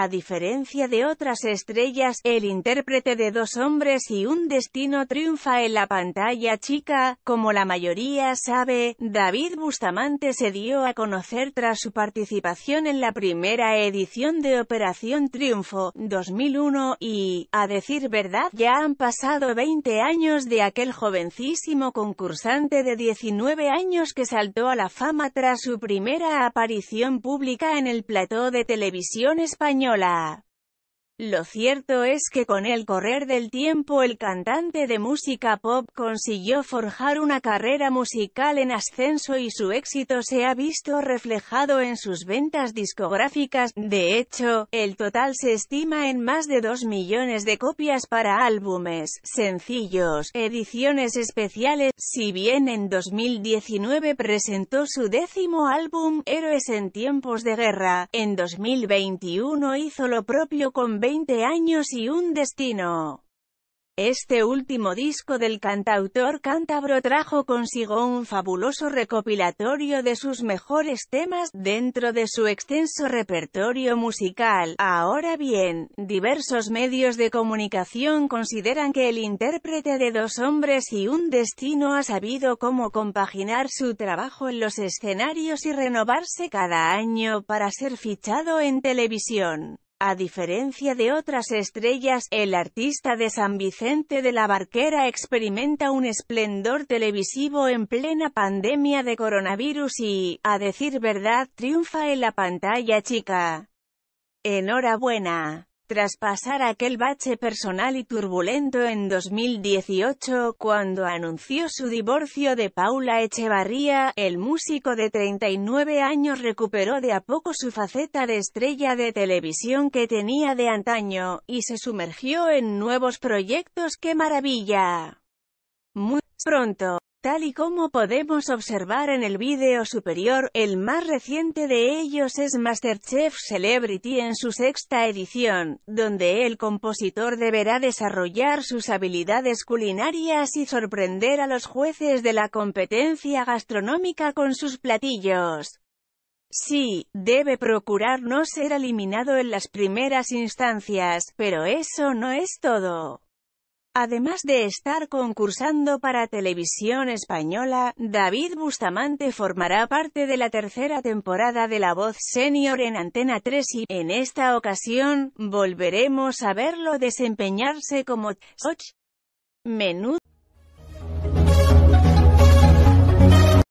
A diferencia de otras estrellas, el intérprete de dos hombres y un destino triunfa en la pantalla chica, como la mayoría sabe, David Bustamante se dio a conocer tras su participación en la primera edición de Operación Triunfo, 2001, y, a decir verdad, ya han pasado 20 años de aquel jovencísimo concursante de 19 años que saltó a la fama tras su primera aparición pública en el plató de televisión español. nhiều là Lo cierto es que con el correr del tiempo el cantante de música pop consiguió forjar una carrera musical en ascenso y su éxito se ha visto reflejado en sus ventas discográficas, de hecho, el total se estima en más de 2 millones de copias para álbumes, sencillos, ediciones especiales, si bien en 2019 presentó su décimo álbum, Héroes en tiempos de guerra, en 2021 hizo lo propio con 20 años y un destino. Este último disco del cantautor cántabro trajo consigo un fabuloso recopilatorio de sus mejores temas dentro de su extenso repertorio musical. Ahora bien, diversos medios de comunicación consideran que el intérprete de Dos Hombres y un Destino ha sabido cómo compaginar su trabajo en los escenarios y renovarse cada año para ser fichado en televisión. A diferencia de otras estrellas, el artista de San Vicente de la Barquera experimenta un esplendor televisivo en plena pandemia de coronavirus y, a decir verdad, triunfa en la pantalla chica. Enhorabuena. Tras pasar aquel bache personal y turbulento en 2018, cuando anunció su divorcio de Paula Echevarría, el músico de 39 años recuperó de a poco su faceta de estrella de televisión que tenía de antaño, y se sumergió en nuevos proyectos ¡Qué maravilla. Muy pronto. Tal y como podemos observar en el vídeo superior, el más reciente de ellos es Masterchef Celebrity en su sexta edición, donde el compositor deberá desarrollar sus habilidades culinarias y sorprender a los jueces de la competencia gastronómica con sus platillos. Sí, debe procurar no ser eliminado en las primeras instancias, pero eso no es todo. Además de estar concursando para Televisión Española, David Bustamante formará parte de la tercera temporada de La Voz Senior en Antena 3 y, en esta ocasión, volveremos a verlo desempeñarse como coach.